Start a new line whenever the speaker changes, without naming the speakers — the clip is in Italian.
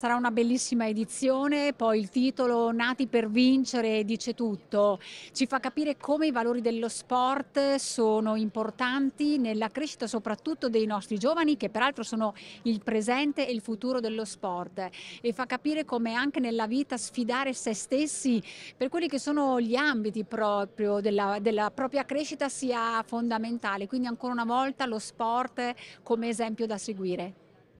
Sarà una bellissima edizione, poi il titolo Nati per vincere dice tutto, ci fa capire come i valori dello sport sono importanti nella crescita soprattutto dei nostri giovani che peraltro sono il presente e il futuro dello sport e fa capire come anche nella vita sfidare se stessi per quelli che sono gli ambiti proprio della, della propria crescita sia fondamentale, quindi ancora una volta lo sport come esempio da seguire.